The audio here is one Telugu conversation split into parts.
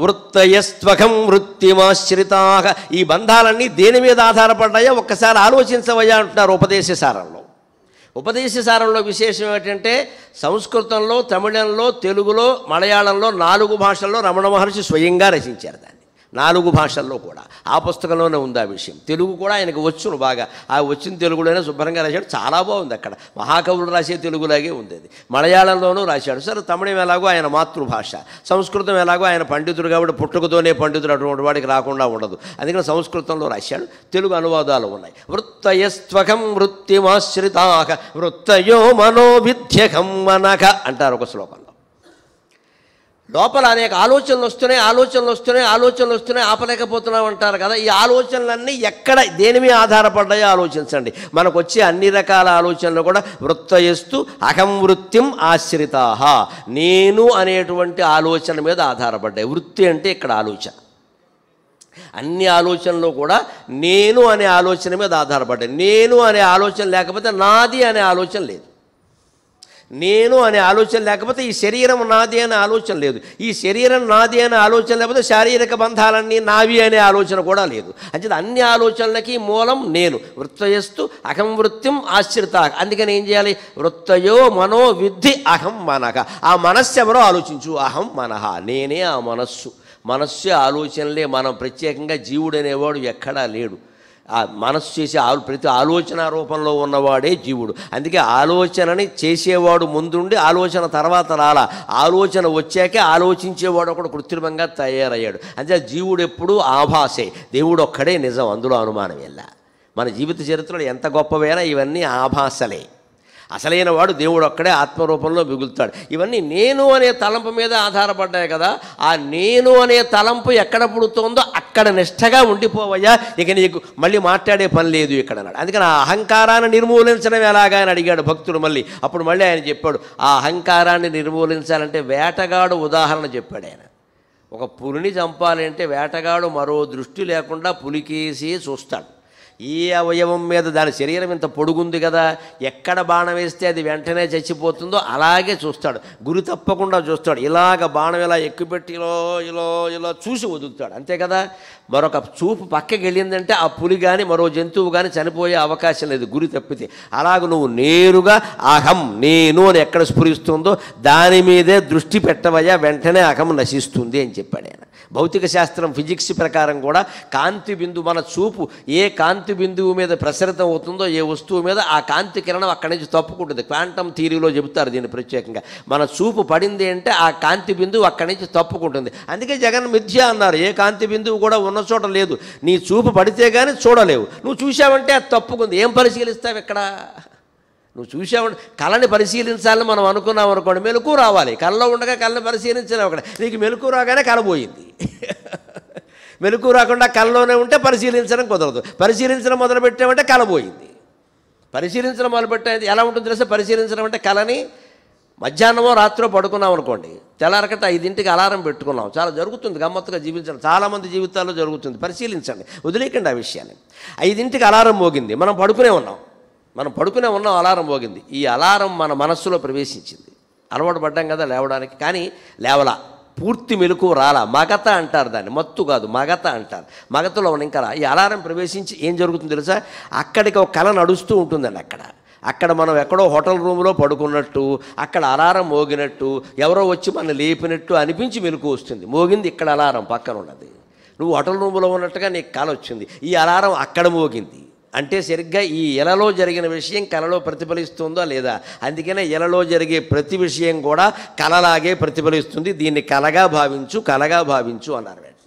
వృత్తయస్త్వకం వృత్తిమాశ్రితా ఈ బంధాలన్నీ దేని మీద ఆధారపడ్డాయో ఒక్కసారి ఆలోచించవయ్యా అంటున్నారు ఉపదేశ సారంలో ఉపదేశ సారంలో విశేషం ఏంటంటే సంస్కృతంలో తమిళంలో తెలుగులో మలయాళంలో నాలుగు భాషల్లో రమణ మహర్షి స్వయంగా రచించారు దాన్ని నాలుగు భాషల్లో కూడా ఆ పుస్తకంలోనే ఉంది ఆ విషయం తెలుగు కూడా ఆయనకు వచ్చును బాగా ఆ వచ్చిన తెలుగులోనే శుభ్రంగా రాశాడు చాలా బాగుంది అక్కడ మహాకవులు రాసే తెలుగులాగే ఉంది అది మలయాళంలోనూ రాశాడు సరే తమిళం ఎలాగో ఆయన మాతృభాష సంస్కృతం ఎలాగో ఆయన పండితుడు కాబట్టి పుట్టుకతోనే పండితుడు అటువంటి వాడికి రాకుండా ఉండదు అందుకని సంస్కృతంలో రాశాడు తెలుగు అనువాదాలు ఉన్నాయి వృత్తయస్త్వకం వృత్తిమాశ్రితాక వృత్తయో మనోభిధ్యకం మనక అంటారు ఒక శ్లోకం లోపల అనేక ఆలోచనలు వస్తున్నాయి ఆలోచనలు వస్తున్నాయి ఆలోచనలు వస్తున్నాయి ఆపలేకపోతున్నాం అంటారు కదా ఈ ఆలోచనలన్నీ ఎక్కడ దేని మీద ఆధారపడ్డాయో ఆలోచించండి మనకు వచ్చే అన్ని రకాల ఆలోచనలు కూడా వృత్తయస్తు అహం వృత్తిం ఆశ్రితాహ నేను అనేటువంటి ఆలోచన మీద ఆధారపడ్డాయి వృత్తి అంటే ఇక్కడ ఆలోచన అన్ని ఆలోచనలు కూడా నేను అనే ఆలోచన మీద ఆధారపడ్డాయి నేను అనే ఆలోచన లేకపోతే నాది అనే ఆలోచన లేదు నేను అనే ఆలోచన లేకపోతే ఈ శరీరం నాది అనే ఆలోచన లేదు ఈ శరీరం నాది అనే ఆలోచన లేకపోతే శారీరక బంధాలన్నీ నావి అనే ఆలోచన కూడా లేదు అంటే అన్ని ఆలోచనలకి మూలం నేను వృత్తయస్తు అహం వృత్తిం ఆశ్రిత అందుకని ఏం చేయాలి వృత్తయో మనో విద్ధి అహం మనహ ఆ మనస్సు ఎవరో ఆలోచించు అహం మనహ నేనే ఆ మనస్సు మనస్సు ఆలోచనలే మనం ప్రత్యేకంగా జీవుడనేవాడు ఎక్కడా లేడు మనస్సు చేసే ప్రతి ఆలోచన రూపంలో ఉన్నవాడే జీవుడు అందుకే ఆలోచనని చేసేవాడు ముందుండి ఆలోచన తర్వాత రాల ఆలోచన వచ్చాకే ఆలోచించేవాడు ఒకడు కృత్రిమంగా తయారయ్యాడు అంతే జీవుడు ఎప్పుడు ఆభాసే దేవుడు ఒక్కడే నిజం అందులో అనుమానం ఇలా మన జీవిత చరిత్రలో ఎంత గొప్పవైనా ఇవన్నీ ఆభాసలే అసలైన వాడు దేవుడు అక్కడే ఆత్మరూపంలో మిగులుతాడు ఇవన్నీ నేను అనే తలంపు మీద ఆధారపడ్డాయి కదా ఆ నేను అనే తలంపు ఎక్కడ పుడుతోందో అక్కడ నిష్టగా ఉండిపోవయ్యా ఇక నీకు మళ్ళీ మాట్లాడే పని లేదు ఇక్కడ అన్నాడు అందుకని ఆ అహంకారాన్ని నిర్మూలించడం ఎలాగా అని అడిగాడు భక్తుడు మళ్ళీ అప్పుడు మళ్ళీ ఆయన చెప్పాడు ఆ అహంకారాన్ని నిర్మూలించాలంటే వేటగాడు ఉదాహరణ చెప్పాడు ఆయన ఒక పులిని చంపాలంటే వేటగాడు మరో దృష్టి లేకుండా పులికేసి చూస్తాడు ఈ అవయవం మీద దాని శరీరం ఇంత పొడుగుంది కదా ఎక్కడ బాణం వేస్తే అది వెంటనే చచ్చిపోతుందో అలాగే చూస్తాడు గురి తప్పకుండా చూస్తాడు ఇలాగ బాణం ఇలా ఎక్కుపెట్టి ఇలా ఇలా ఇలా చూసి వదులుతాడు అంతే కదా మరొక చూపు పక్కకి వెళ్ళిందంటే ఆ పులి కానీ మరో జంతువు కానీ చనిపోయే అవకాశం లేదు గురి తప్పితే అలాగ నువ్వు నేరుగా అహం నేను అని ఎక్కడ స్ఫురిస్తుందో దాని మీదే దృష్టి పెట్టవయ్యా వెంటనే అహం నశిస్తుంది అని చెప్పాడు ఆయన భౌతిక శాస్త్రం ఫిజిక్స్ ప్రకారం కూడా కాంతి బిందు మన చూపు ఏ కాంతి కాంతి బిందువు మీద ప్రసరితం అవుతుందో ఏ వస్తువు మీద ఆ కాంతి కిరణం అక్కడి నుంచి తప్పుకుంటుంది క్వాంటమ్ థీరీలో చెబుతారు దీన్ని ప్రత్యేకంగా మన చూపు పడింది అంటే ఆ కాంతి బిందువు అక్కడి నుంచి తప్పుకుంటుంది అందుకే జగన్ మిథ్య అన్నారు ఏ కాంతి బిందువు కూడా ఉన్న చోట లేదు నీ చూపు పడితే కానీ చూడలేవు నువ్వు చూసావంటే అది తప్పుకుంది ఏం పరిశీలిస్తావు ఇక్కడ నువ్వు చూసావు కళని పరిశీలించాలని మనం అనుకున్నాం అనుకోండి మెలకు రావాలి కళ్ళలో ఉండగా కళ్ళని పరిశీలించలేవు అక్కడ నీకు మెలకు రాగానే కళ పోయింది మెలకు రాకుండా కలలోనే ఉంటే పరిశీలించడం కుదరదు పరిశీలించడం మొదలుపెట్టామంటే కలబోయింది పరిశీలించడం మొదలుపెట్టే ఎలా ఉంటుంది తెలిసే పరిశీలించడం అంటే కలని మధ్యాహ్నమో రాత్రో పడుకున్నాం అనుకోండి తెల్లారకట ఐదింటికి అలారం పెట్టుకున్నాం చాలా జరుగుతుంది గమ్మత్తుగా జీవించడం చాలామంది జీవితాల్లో జరుగుతుంది పరిశీలించండి వదిలేకండి ఆ విషయాన్ని ఐదింటికి అలారం మోగింది మనం పడుకునే ఉన్నాం మనం పడుకునే ఉన్నాం అలారం మోగింది ఈ అలారం మన మనస్సులో ప్రవేశించింది అలవాటు పడ్డాం కదా లేవడానికి కానీ లేవలా పూర్తి మెలకు రాల మగత అంటారు దాన్ని మత్తు కాదు మగత అంటారు మగతలో ఉన్న ఇంకా ఈ అలారం ప్రవేశించి ఏం జరుగుతుంది తెలుసా అక్కడికి ఒక కళ నడుస్తూ ఉంటుందండి అక్కడ అక్కడ మనం ఎక్కడో హోటల్ రూమ్లో పడుకున్నట్టు అక్కడ అలారం మోగినట్టు ఎవరో వచ్చి మనం లేపినట్టు అనిపించి మెలకు వస్తుంది మోగింది ఇక్కడ అలారం పక్కన ఉన్నది నువ్వు హోటల్ రూమ్లో ఉన్నట్టుగా నీకు కళ వచ్చింది ఈ అలారం అక్కడ మోగింది అంటే సరిగ్గా ఈ ఎలలో జరిగిన విషయం కళలో ప్రతిఫలిస్తుందా లేదా అందుకనే ఎలలో జరిగే ప్రతి విషయం కూడా కళలాగే ప్రతిఫలిస్తుంది దీన్ని కలగా భావించు కలగా భావించు అన్నారు వెంటనే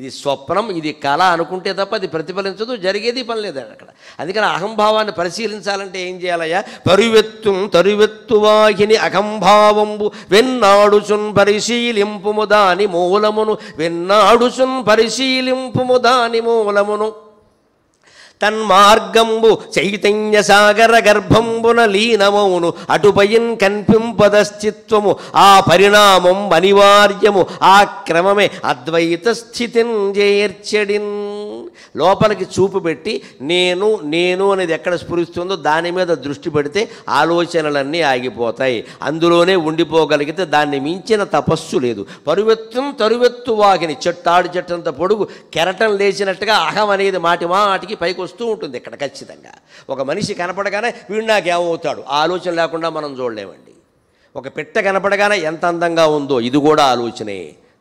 ఇది స్వప్నం ఇది కళ అనుకుంటే తప్ప అది ప్రతిఫలించదు జరిగేది పని లేదండి అక్కడ అందుకని అహంభావాన్ని పరిశీలించాలంటే ఏం చేయాలయ్యా పరివెత్తు తరువెత్తు వాహిని అహంభావంబు వెన్నాడుచున్ పరిశీలింపుము దాని మూలమును వెన్నాడుచున్ పరిశీలింపుము దాని మూలమును తన్మార్గంబు చైతన్య సాగర గర్భంబున లీనమౌను అటుపైన్ కన్పింపదశ్చిత్వము ఆ పరిణామం అనివార్యము ఆ క్రమమే అద్వైత స్థితిని చేర్చడిన్ లోపలికి చూపు పెట్టి నేను నేను అనేది ఎక్కడ స్ఫురిస్తుందో దాని మీద దృష్టి పెడితే ఆలోచనలన్నీ ఆగిపోతాయి అందులోనే ఉండిపోగలిగితే దాన్ని మించిన తపస్సు లేదు పరువెత్తం తరువెత్తు వాగిని చెట్టాడు చెట్టంత పొడుగు కెరటం లేచినట్టుగా అహం అనేది మాటి మాటికి పైకి వస్తూ ఉంటుంది ఇక్కడ ఖచ్చితంగా ఒక మనిషి కనపడగానే వీడు నాకేమవుతాడు ఆలోచన లేకుండా మనం చూడలేమండి ఒక పెట్ట కనపడగానే ఎంత అందంగా ఉందో ఇది కూడా ఆలోచనే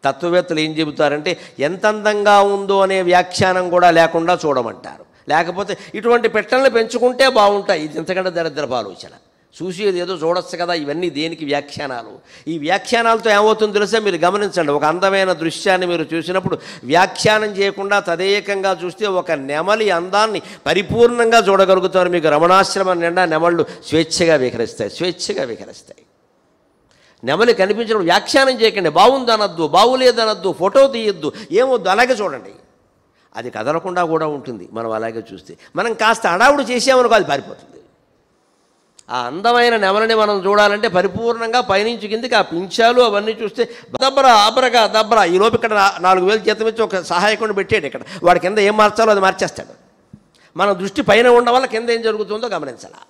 తత్వవేత్తలు ఏం చెబుతారంటే ఎంత అందంగా ఉందో అనే వ్యాఖ్యానం కూడా లేకుండా చూడమంటారు లేకపోతే ఇటువంటి పెట్టలను పెంచుకుంటే బాగుంటాయి ఇది ఇంతకంటే దరిద్రపు ఆలోచన చూసేది ఏదో చూడొచ్చు కదా ఇవన్నీ దేనికి వ్యాఖ్యానాలు ఈ వ్యాఖ్యానాలతో ఏమవుతుందో తెలుసా మీరు గమనించండి ఒక అందమైన దృశ్యాన్ని మీరు చూసినప్పుడు వ్యాఖ్యానం చేయకుండా తదేకంగా చూస్తే ఒక నెమలి అందాన్ని పరిపూర్ణంగా చూడగలుగుతారు మీకు రమణాశ్రమం నిండా నెమళ్ళు స్వేచ్ఛగా విహరిస్తాయి స్వేచ్ఛగా విహరిస్తాయి నెమలి కనిపించడం వ్యాఖ్యానం చేయకండి బాగుందనద్దు బాగులేదనద్దు ఫోటో తీయొద్దు ఏమొద్దు అలాగే చూడండి అది కదలకుండా కూడా ఉంటుంది మనం అలాగే చూస్తే మనం కాస్త అడావుడు చేసామనుకో అది పారిపోతుంది ఆ అందమైన నెమలని మనం చూడాలంటే పరిపూర్ణంగా పైనుంచి కిందికి ఆ పింఛాలు అవన్నీ చూస్తే దబ్బరా ఆబరగా దబ్బరా లోపు ఇక్కడ నాలుగు వేలు జీతం ఇచ్చి ఒక సహాయకుండా పెట్టాడు ఇక్కడ వాడి కింద ఏం మార్చాలో అది మార్చేస్తాడు మన దృష్టి పైన ఉండడం వల్ల కింద ఏం జరుగుతుందో గమనించాలా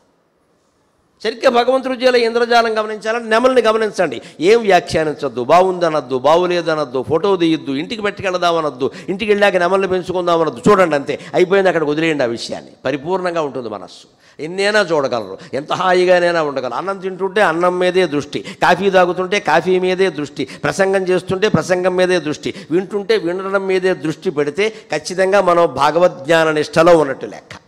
సరిగ్గా భగవంతుడు చేయాల ఇంద్రజాలం గమనించాలని నెమల్ని గమనించండి ఏం వ్యాఖ్యానించొద్దు బావులేదు బాగులేదనొద్దు ఫోటో తీయొద్దు ఇంటికి పెట్టుకెళదామనొద్దు ఇంటికి వెళ్ళాక నెమల్ని పెంచుకుందామనొద్దు చూడండి అంతే అయిపోయింది అక్కడ వదిలేయండి ఆ విషయాన్ని పరిపూర్ణంగా ఉంటుంది మనస్సు ఎన్నైనా చూడగలరు ఎంత హాయిగానైనా ఉండగలరు అన్నం తింటుంటే అన్నం మీదే దృష్టి కాఫీ తాగుతుంటే కాఫీ మీదే దృష్టి ప్రసంగం చేస్తుంటే ప్రసంగం మీదే దృష్టి వింటుంటే వినడం మీదే దృష్టి పెడితే ఖచ్చితంగా మనం భగవద్జ్ఞాన నిష్టలో ఉన్నట్టు లెక్క